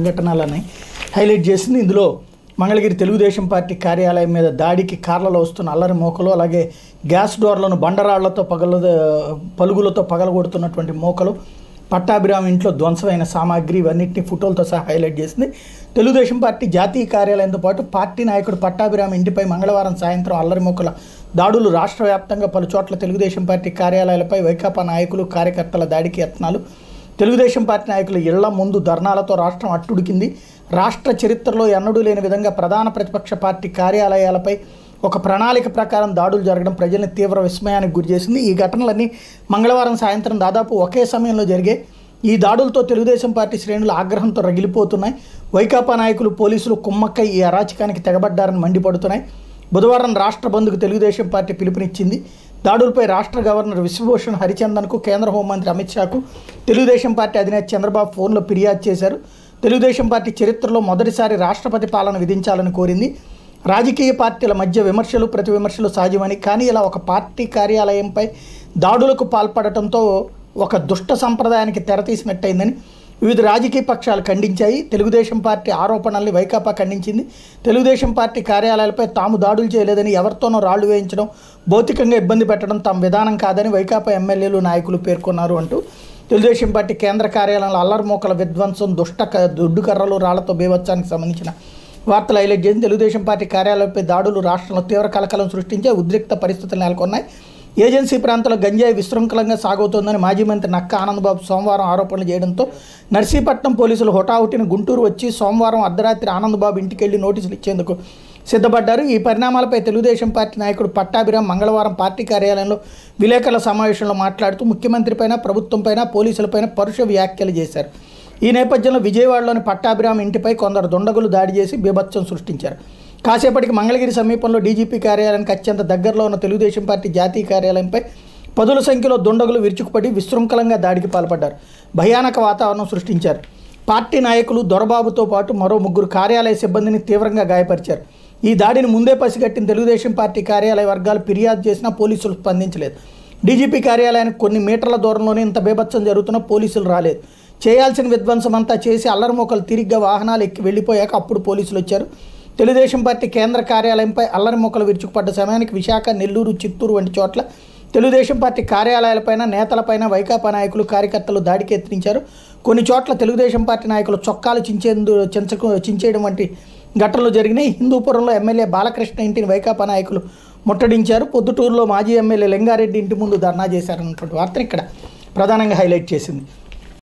సంఘటనలని highlight చేసింది ఇందులో Mangalagiri Telugu Desam party కార్యాలయం మీద దాడికి కార్లలో వస్తున్న అల్లరి మోకలు అలాగే గ్యాస్ డోర్లను బండరాళ్లతో పగల పలుగులతో పగలగొడుతున్నటువంటి మోకలు పట్టాభిరామ్ ఇంట్లో ధ్వంసమైన సామాగ్రి ఇవన్నింటినీ ఫోటోలతో సహా హైలైట్ చేసింది తెలుగుదేశం పార్టీ జాతీయ కార్యాలయంతో పాటు పార్టీ నాయకుడు పట్టాభిరామ్ ఇంటిపై మంగళవారం సాయంత్రం అల్లరి అల్లరిమొక్కల దాడులు రాష్ట్ర వ్యాప్తంగా పలు చోట్ల తెలుగుదేశం పార్టీ కార్యాలయాలపై వైకాపా నాయకులు కార్యకర్తల దాడికి యత్నాలు తెలుగుదేశం పార్టీ నాయకులు ఇళ్ల ముందు ధర్నాలతో రాష్ట్రం అట్టుడికింది రాష్ట్ర చరిత్రలో ఎన్నడూ లేని విధంగా ప్రధాన ప్రతిపక్ష పార్టీ కార్యాలయాలపై ఒక ప్రణాళిక ప్రకారం దాడులు జరగడం ప్రజల్ని తీవ్ర విస్మయానికి గురిచేసింది ఈ ఘటనలన్నీ మంగళవారం సాయంత్రం దాదాపు ఒకే సమయంలో జరిగే ఈ దాడులతో తెలుగుదేశం పార్టీ శ్రేణులు ఆగ్రహంతో రగిలిపోతున్నాయి వైకాపా నాయకులు పోలీసులు కుమ్మక్కై ఈ అరాచకానికి తెగబడ్డారని మండిపడుతున్నాయి బుధవారం రాష్ట్ర బంధుకు తెలుగుదేశం పార్టీ పిలుపునిచ్చింది దాడులపై రాష్ట్ర గవర్నర్ విశ్వభూషణ్ హరిచందన్కు కేంద్ర హోంమంత్రి అమిత్ షాకు తెలుగుదేశం పార్టీ అధినేత చంద్రబాబు ఫోన్లో ఫిర్యాదు చేశారు తెలుగుదేశం పార్టీ చరిత్రలో మొదటిసారి రాష్ట్రపతి పాలన విధించాలని కోరింది రాజకీయ పార్టీల మధ్య విమర్శలు ప్రతి విమర్శలు సహజమని కానీ ఇలా ఒక పార్టీ కార్యాలయంపై దాడులకు పాల్పడటంతో ఒక దుష్ట సంప్రదాయానికి తెరతీసినట్టయిందని వివిధ రాజకీయ పక్షాలు ఖండించాయి తెలుగుదేశం పార్టీ ఆరోపణల్ని వైకాపా ఖండించింది తెలుగుదేశం పార్టీ కార్యాలయాలపై తాము దాడులు చేయలేదని ఎవరితోనో రాళ్లు వేయించడం భౌతికంగా ఇబ్బంది పెట్టడం తమ విధానం కాదని వైకాపా ఎమ్మెల్యేలు నాయకులు పేర్కొన్నారు అంటూ తెలుగుదేశం పార్టీ కేంద్ర కార్యాలయంలో అల్లరిమోకల విధ్వంసం దుష్ట దుడ్డు కర్రలు రాళ్లతో బీభత్సానికి సంబంధించిన వార్తలు హైలైట్ చేసింది తెలుగుదేశం పార్టీ కార్యాలయంపై దాడులు రాష్ట్రంలో తీవ్ర కలకలం సృష్టించే ఉద్రిక్త పరిస్థితులు నెలకొన్నాయి ఏజెన్సీ ప్రాంతంలో గంజాయి విశృంఖలంగా సాగుతోందని మాజీ మంత్రి నక్క ఆనందబాబు సోమవారం ఆరోపణలు చేయడంతో నర్సీపట్నం పోలీసులు హుటాహుటిన గుంటూరు వచ్చి సోమవారం అర్ధరాత్రి ఆనందబాబు ఇంటికి వెళ్లి నోటీసులు ఇచ్చేందుకు సిద్ధపడ్డారు ఈ పరిణామాలపై తెలుగుదేశం పార్టీ నాయకుడు పట్టాభిరామ్ మంగళవారం పార్టీ కార్యాలయంలో విలేకరుల సమావేశంలో మాట్లాడుతూ ముఖ్యమంత్రిపైన ప్రభుత్వంపైన పోలీసులపైన పరుష వ్యాఖ్యలు చేశారు ఈ నేపథ్యంలో విజయవాడలోని పట్టాభిరామ్ ఇంటిపై కొందరు దుండగులు దాడి చేసి బీభత్సం సృష్టించారు కాసేపటికి మంగళగిరి సమీపంలో డీజీపీ కార్యాలయానికి అత్యంత దగ్గరలో ఉన్న తెలుగుదేశం పార్టీ జాతీయ కార్యాలయంపై పదుల సంఖ్యలో దుండగులు విరుచుకుపడి విశృంఖలంగా దాడికి పాల్పడ్డారు భయానక వాతావరణం సృష్టించారు పార్టీ నాయకులు దొరబాబుతో పాటు మరో ముగ్గురు కార్యాలయ సిబ్బందిని తీవ్రంగా గాయపరిచారు ఈ దాడిని ముందే పసిగట్టిన తెలుగుదేశం పార్టీ కార్యాలయ వర్గాలు ఫిర్యాదు చేసినా పోలీసులు స్పందించలేదు డీజీపీ కార్యాలయానికి కొన్ని మీటర్ల దూరంలోనే ఇంత బేభత్సం జరుగుతున్నా పోలీసులు రాలేదు చేయాల్సిన విధ్వంసం అంతా చేసి అల్లరిమోకలు తిరిగ్గా వాహనాలు ఎక్కి వెళ్ళిపోయాక అప్పుడు పోలీసులు వచ్చారు తెలుగుదేశం పార్టీ కేంద్ర కార్యాలయంపై అల్లరి మొక్కలు విరుచుకుపడ్డ సమయానికి విశాఖ నెల్లూరు చిత్తూరు వంటి చోట్ల తెలుగుదేశం పార్టీ కార్యాలయాలపైన నేతలపైన వైకాపా నాయకులు కార్యకర్తలు దాడికి ఎత్తించారు కొన్ని చోట్ల తెలుగుదేశం పార్టీ నాయకులు చొక్కాలు చించేందు చించకు చించేయడం వంటి ఘటనలు జరిగినాయి హిందూపురంలో ఎమ్మెల్యే బాలకృష్ణ ఇంటిని వైకాపా నాయకులు ముట్టడించారు పొద్దుటూరులో మాజీ ఎమ్మెల్యే లింగారెడ్డి ఇంటి ముందు ధర్నా చేశారన్నటువంటి వార్తను ఇక్కడ ప్రధానంగా హైలైట్ చేసింది